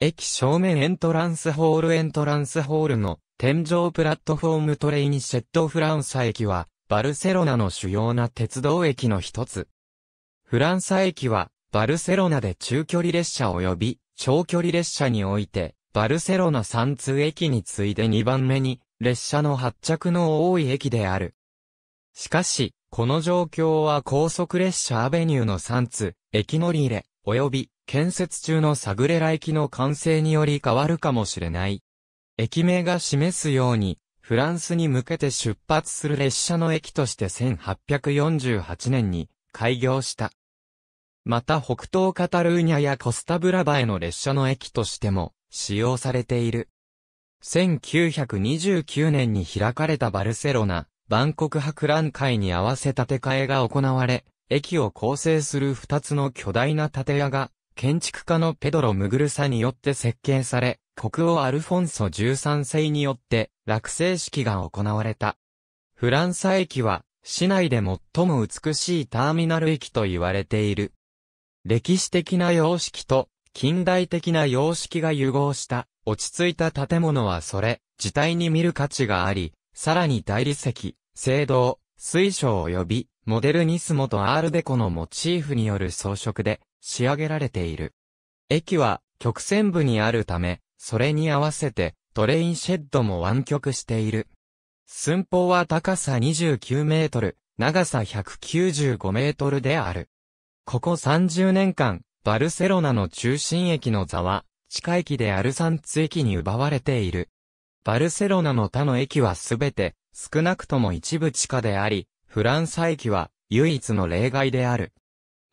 駅正面エントランスホールエントランスホールの天井プラットフォームトレインシェットフランサ駅はバルセロナの主要な鉄道駅の一つ。フランサ駅はバルセロナで中距離列車及び長距離列車においてバルセロナ3通駅に次いで2番目に列車の発着の多い駅である。しかし、この状況は高速列車アベニューの3通、駅乗り入れ、及び建設中のサグレラ駅の完成により変わるかもしれない。駅名が示すように、フランスに向けて出発する列車の駅として1848年に開業した。また北東カタルーニャやコスタブラバへの列車の駅としても使用されている。1929年に開かれたバルセロナ、万国博覧会に合わせ建て替えが行われ、駅を構成する2つの巨大な建屋が建築家のペドロ・ムグルサによって設計され、国王アルフォンソ13世によって落成式が行われた。フランサ駅は、市内で最も美しいターミナル駅と言われている。歴史的な様式と近代的な様式が融合した落ち着いた建物はそれ自体に見る価値があり、さらに大理石、青銅、水晶及びモデルニスモとアールデコのモチーフによる装飾で仕上げられている。駅は曲線部にあるため、それに合わせてトレインシェッドも湾曲している。寸法は高さ29メートル、長さ195メートルである。ここ30年間、バルセロナの中心駅の座は、地下駅でアルサンツ駅に奪われている。バルセロナの他の駅はすべて、少なくとも一部地下であり、フランサ駅は唯一の例外である。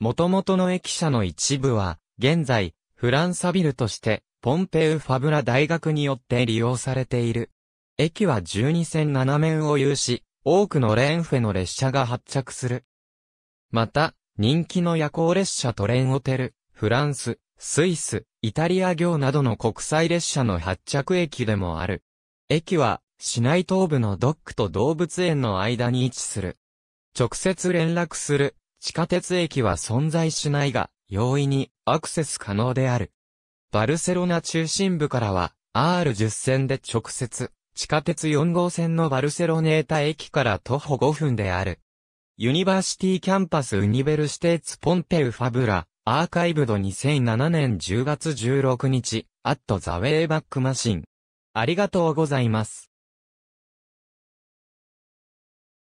元々の駅舎の一部は、現在、フランサビルとして、ポンペウ・ファブラ大学によって利用されている。駅は12線7面を有し、多くのレーンフェの列車が発着する。また、人気の夜行列車トレンオテル、フランス、スイス、イタリア行などの国際列車の発着駅でもある。駅は、市内東部のドックと動物園の間に位置する。直接連絡する地下鉄駅は存在しないが、容易にアクセス可能である。バルセロナ中心部からは R10 線で直接、地下鉄4号線のバルセロネータ駅から徒歩5分である。ユニバーシティキャンパスウニベルシテーツポンペウファブラ、アーカイブド2007年10月16日、アットザウェイバックマシン。ありがとうございます。